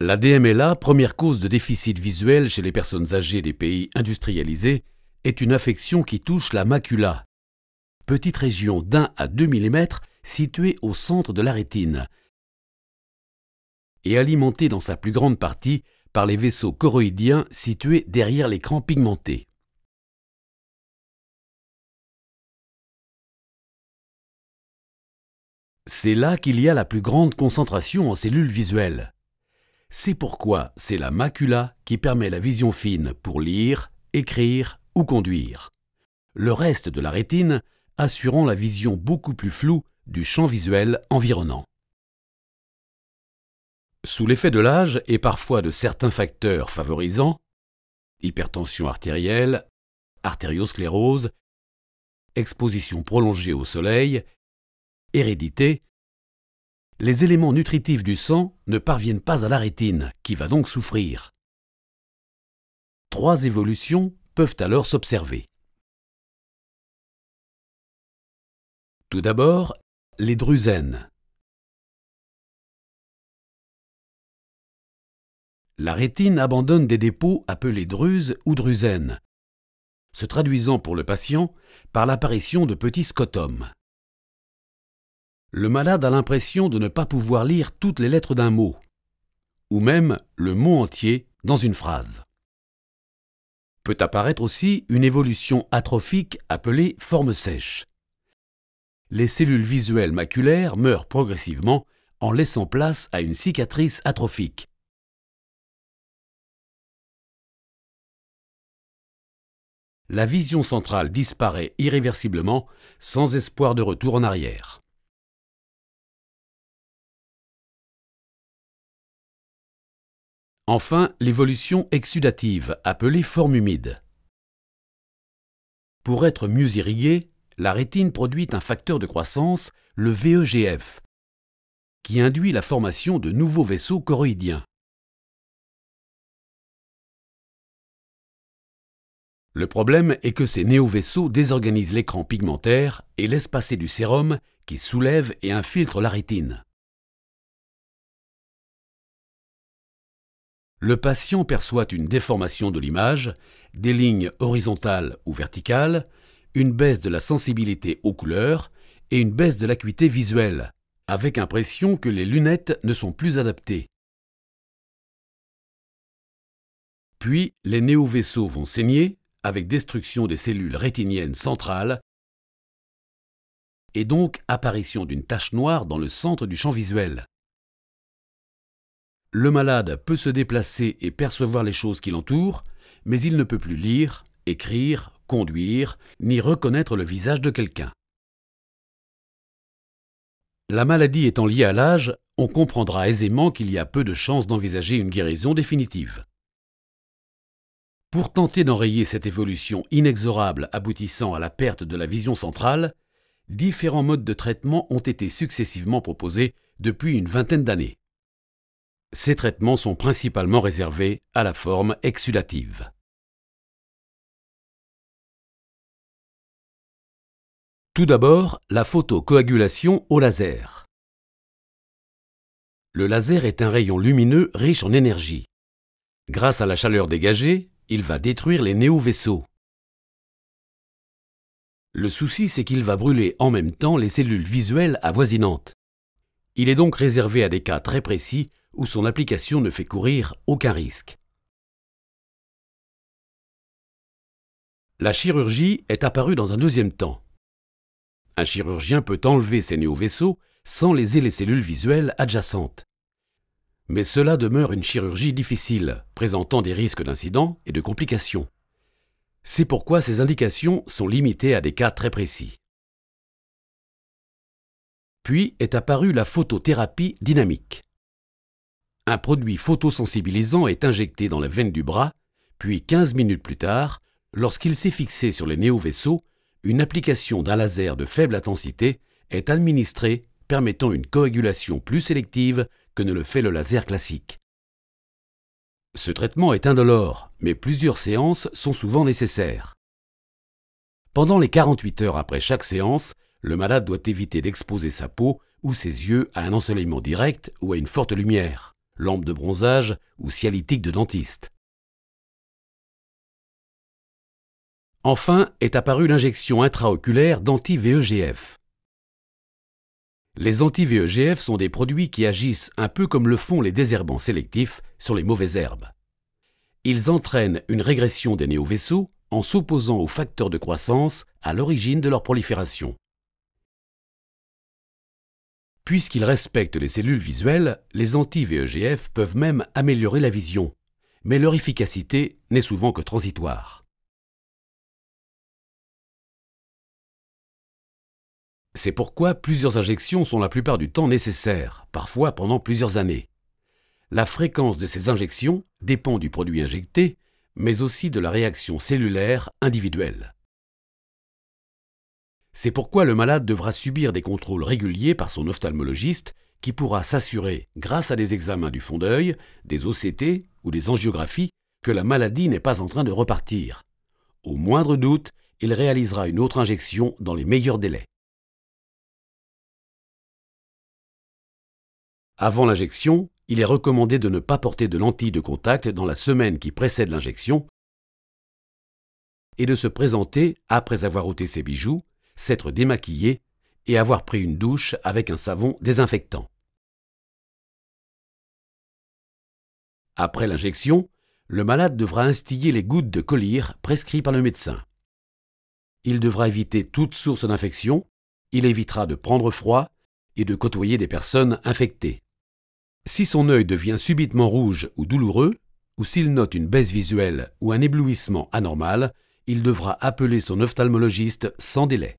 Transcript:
La DMLA, première cause de déficit visuel chez les personnes âgées des pays industrialisés, est une affection qui touche la macula, petite région d'un à deux mm située au centre de la rétine et alimentée dans sa plus grande partie par les vaisseaux choroïdiens situés derrière l'écran pigmenté. C'est là qu'il y a la plus grande concentration en cellules visuelles. C'est pourquoi c'est la macula qui permet la vision fine pour lire, écrire ou conduire. Le reste de la rétine assurant la vision beaucoup plus floue du champ visuel environnant. Sous l'effet de l'âge et parfois de certains facteurs favorisants, hypertension artérielle, artériosclérose, exposition prolongée au soleil, hérédité les éléments nutritifs du sang ne parviennent pas à la rétine, qui va donc souffrir. Trois évolutions peuvent alors s'observer. Tout d'abord, les druzènes La rétine abandonne des dépôts appelés druses ou drusènes, se traduisant pour le patient par l'apparition de petits scotomes le malade a l'impression de ne pas pouvoir lire toutes les lettres d'un mot, ou même le mot entier dans une phrase. Peut apparaître aussi une évolution atrophique appelée forme sèche. Les cellules visuelles maculaires meurent progressivement en laissant place à une cicatrice atrophique. La vision centrale disparaît irréversiblement sans espoir de retour en arrière. Enfin, l'évolution exsudative, appelée forme humide. Pour être mieux irriguée, la rétine produit un facteur de croissance, le VEGF, qui induit la formation de nouveaux vaisseaux choroïdiens. Le problème est que ces néovaisseaux désorganisent l'écran pigmentaire et laissent passer du sérum qui soulève et infiltre la rétine. le patient perçoit une déformation de l'image, des lignes horizontales ou verticales, une baisse de la sensibilité aux couleurs et une baisse de l'acuité visuelle, avec impression que les lunettes ne sont plus adaptées. Puis, les néovaisseaux vont saigner, avec destruction des cellules rétiniennes centrales et donc apparition d'une tache noire dans le centre du champ visuel. Le malade peut se déplacer et percevoir les choses qui l'entourent, mais il ne peut plus lire, écrire, conduire, ni reconnaître le visage de quelqu'un. La maladie étant liée à l'âge, on comprendra aisément qu'il y a peu de chances d'envisager une guérison définitive. Pour tenter d'enrayer cette évolution inexorable aboutissant à la perte de la vision centrale, différents modes de traitement ont été successivement proposés depuis une vingtaine d'années. Ces traitements sont principalement réservés à la forme exulative. Tout d'abord, la photocoagulation au laser. Le laser est un rayon lumineux riche en énergie. Grâce à la chaleur dégagée, il va détruire les néovaisseaux. Le souci, c'est qu'il va brûler en même temps les cellules visuelles avoisinantes. Il est donc réservé à des cas très précis où son application ne fait courir aucun risque. La chirurgie est apparue dans un deuxième temps. Un chirurgien peut enlever ses néo-vaisseaux sans léser les cellules visuelles adjacentes. Mais cela demeure une chirurgie difficile, présentant des risques d'incidents et de complications. C'est pourquoi ces indications sont limitées à des cas très précis. Puis est apparue la photothérapie dynamique un produit photosensibilisant est injecté dans la veine du bras, puis 15 minutes plus tard, lorsqu'il s'est fixé sur les néovaisseaux, une application d'un laser de faible intensité est administrée permettant une coagulation plus sélective que ne le fait le laser classique. Ce traitement est indolore, mais plusieurs séances sont souvent nécessaires. Pendant les 48 heures après chaque séance, le malade doit éviter d'exposer sa peau ou ses yeux à un ensoleillement direct ou à une forte lumière lampe de bronzage ou cialytique de dentiste. Enfin est apparue l'injection intraoculaire d'anti-VEGF. Les anti-VEGF sont des produits qui agissent un peu comme le font les désherbants sélectifs sur les mauvaises herbes. Ils entraînent une régression des néovaisseaux en s'opposant aux facteurs de croissance à l'origine de leur prolifération. Puisqu'ils respectent les cellules visuelles, les anti-VEGF e peuvent même améliorer la vision, mais leur efficacité n'est souvent que transitoire. C'est pourquoi plusieurs injections sont la plupart du temps nécessaires, parfois pendant plusieurs années. La fréquence de ces injections dépend du produit injecté, mais aussi de la réaction cellulaire individuelle. C'est pourquoi le malade devra subir des contrôles réguliers par son ophtalmologiste qui pourra s'assurer, grâce à des examens du fond d'œil, des OCT ou des angiographies, que la maladie n'est pas en train de repartir. Au moindre doute, il réalisera une autre injection dans les meilleurs délais. Avant l'injection, il est recommandé de ne pas porter de lentilles de contact dans la semaine qui précède l'injection et de se présenter, après avoir ôté ses bijoux, s'être démaquillé et avoir pris une douche avec un savon désinfectant. Après l'injection, le malade devra instiller les gouttes de collyre prescrites par le médecin. Il devra éviter toute source d'infection, il évitera de prendre froid et de côtoyer des personnes infectées. Si son œil devient subitement rouge ou douloureux, ou s'il note une baisse visuelle ou un éblouissement anormal, il devra appeler son ophtalmologiste sans délai.